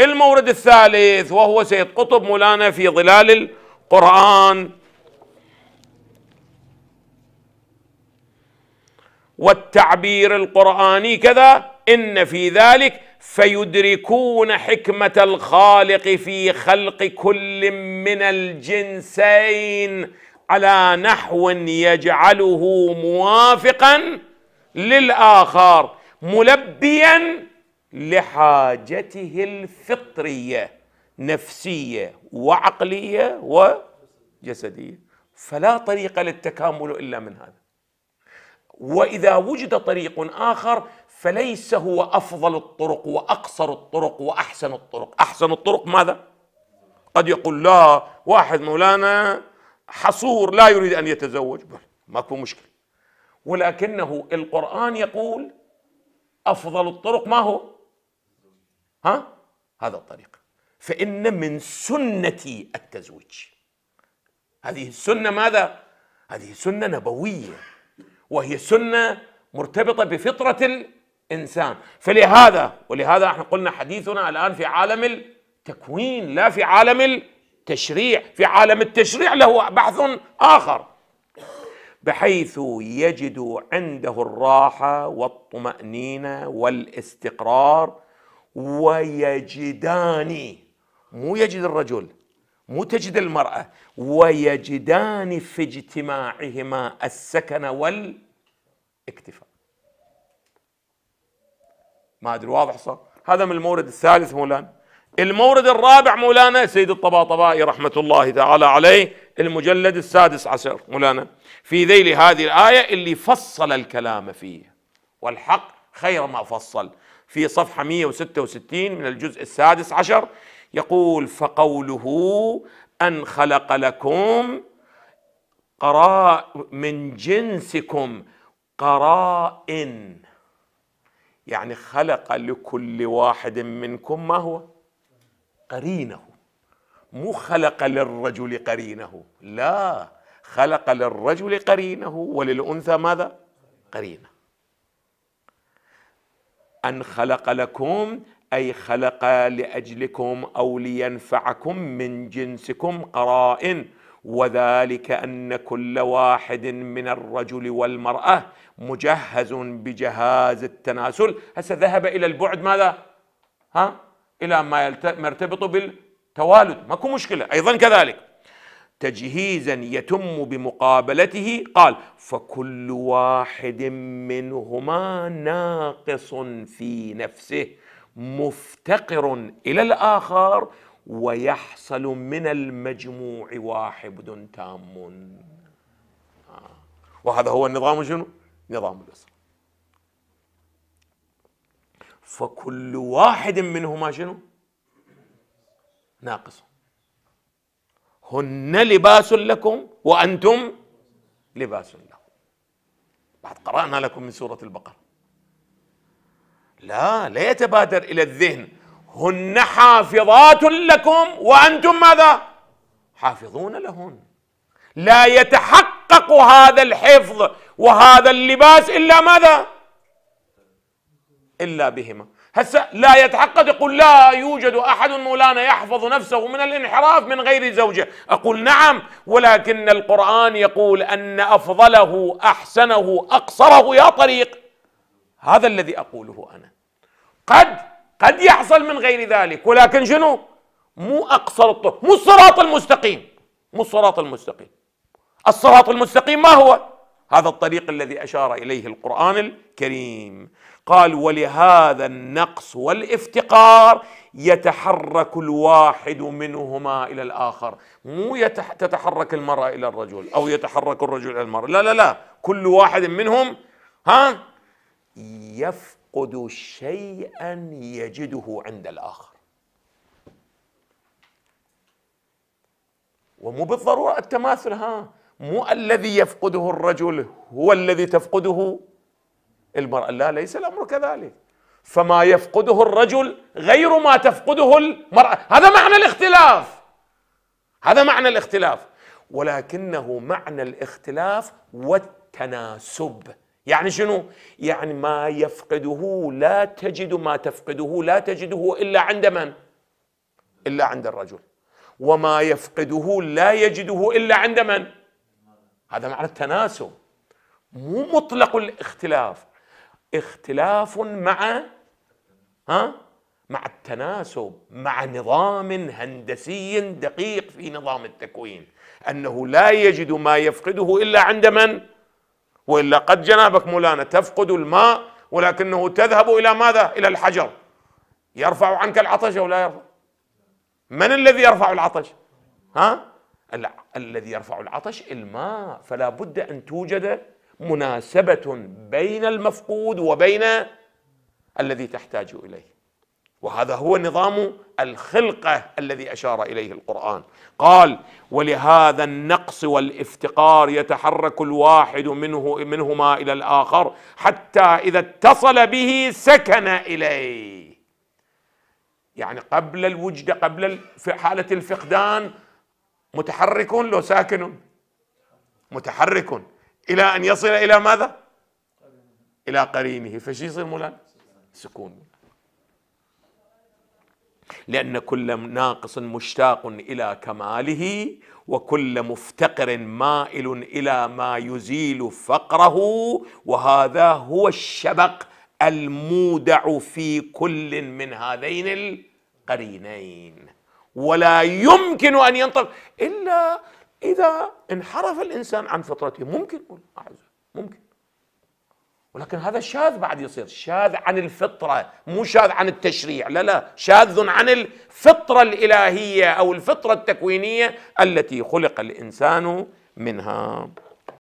المورد الثالث وهو سيد قطب مولانا في ظلال القرآن والتعبير القرآني كذا إن في ذلك فيدركون حكمة الخالق في خلق كل من الجنسين على نحو يجعله موافقا للآخر ملبيا لحاجته الفطريه نفسيه وعقليه وجسديه فلا طريق للتكامل الا من هذا واذا وجد طريق اخر فليس هو افضل الطرق واقصر الطرق واحسن الطرق احسن الطرق ماذا قد يقول لا واحد مولانا حصور لا يريد ان يتزوج ماكو مشكله ولكنه القران يقول افضل الطرق ما هو ها هذا الطريق فإن من سنة التزويج هذه السنة ماذا؟ هذه سنة نبوية وهي سنة مرتبطة بفطرة الإنسان فلهذا ولهذا احنا قلنا حديثنا الآن في عالم التكوين لا في عالم التشريع في عالم التشريع له بحث آخر بحيث يجد عنده الراحة والطمأنينة والاستقرار ويجدان مو يجد الرجل مو تجد المرأة ويجدان في اجتماعهما السكن والاكتفاء ما أدري واضح صار هذا من المورد الثالث مولانا المورد الرابع مولانا سيد الطباطبائي رحمة الله تعالى عليه المجلد السادس عشر مولانا في ذيل هذه الآية اللي فصل الكلام فيه والحق خير ما فصل في صفحة 166 من الجزء السادس عشر يقول فقوله أن خلق لكم قراء من جنسكم قرائن يعني خلق لكل واحد منكم ما هو قرينه مو خلق للرجل قرينه لا خلق للرجل قرينه وللأنثى ماذا قرينه أن خلق لكم أي خلق لأجلكم أو لينفعكم من جنسكم قرائن وذلك أن كل واحد من الرجل والمرأة مجهز بجهاز التناسل هسه ذهب إلى البعد ماذا؟ ها؟ إلى ما يرتبط بالتوالد ماكو مشكلة أيضا كذلك تجهيزا يتم بمقابلته قال فكل واحد منهما ناقص في نفسه مفتقر الى الاخر ويحصل من المجموع واحد تام آه. وهذا هو النظام شنو نظام الاسره فكل واحد منهما شنو ناقص هن لباس لكم وأنتم لباس لهم بعد قرأنا لكم من سورة البقرة لا لا يتبادر إلى الذهن هن حافظات لكم وأنتم ماذا حافظون لهن لا يتحقق هذا الحفظ وهذا اللباس إلا ماذا إلا بهما هسا لا يتعقد يقول لا يوجد احد مولانا يحفظ نفسه من الانحراف من غير زوجه، اقول نعم ولكن القران يقول ان افضله احسنه اقصره يا طريق. هذا الذي اقوله انا. قد قد يحصل من غير ذلك ولكن شنو؟ مو اقصر الطرق، مو الصراط المستقيم. مو الصراط المستقيم. الصراط المستقيم ما هو؟ هذا الطريق الذي اشار اليه القران الكريم قال ولهذا النقص والافتقار يتحرك الواحد منهما الى الاخر مو يتح تتحرك المراه الى الرجل او يتحرك الرجل الى المراه لا لا لا كل واحد منهم ها يفقد شيئا يجده عند الاخر ومو بالضروره التماثل ها مو الذي يفقده الرجل هو الذي تفقده المرأة لا ليس الأمر كذلك فما يفقده الرجل غير ما تفقده المرأة هذا معنى الاختلاف هذا معنى الاختلاف ولكنه معنى الاختلاف والتناسب يعني شنو؟ يعني ما يفقده لا تجد ما تفقده لا تجده إلا عند من؟ إلا عند الرجل وما يفقده لا يجده إلا عند من؟ هذا معنى التناسب مو مطلق الاختلاف اختلاف مع ها مع التناسب مع نظام هندسي دقيق في نظام التكوين انه لا يجد ما يفقده الا عند من والا قد جنابك مولانا تفقد الماء ولكنه تذهب الى ماذا الى الحجر يرفع عنك العطش او لا يرفع من الذي يرفع العطش ها الذي يرفع العطش الماء فلا بد أن توجد مناسبة بين المفقود وبين الذي تحتاج إليه وهذا هو نظام الخلقة الذي أشار إليه القرآن قال ولهذا النقص والافتقار يتحرك الواحد منه منهما إلى الآخر حتى إذا اتصل به سكن إليه يعني قبل الوجد قبل حالة الفقدان متحرك لو ساكن متحرك إلى أن يصل إلى ماذا إلى قرينه فشي يصير مولانا سكون لأن كل ناقص مشتاق إلى كماله وكل مفتقر مائل إلى ما يزيل فقره وهذا هو الشبق المودع في كل من هذين القرينين ولا يمكن أن ينطق إلا إذا انحرف الإنسان عن فطرته ممكن ممكن ولكن هذا شاذ بعد يصير شاذ عن الفطرة مو شاذ عن التشريع لا لا شاذ عن الفطرة الإلهية أو الفطرة التكوينية التي خلق الإنسان منها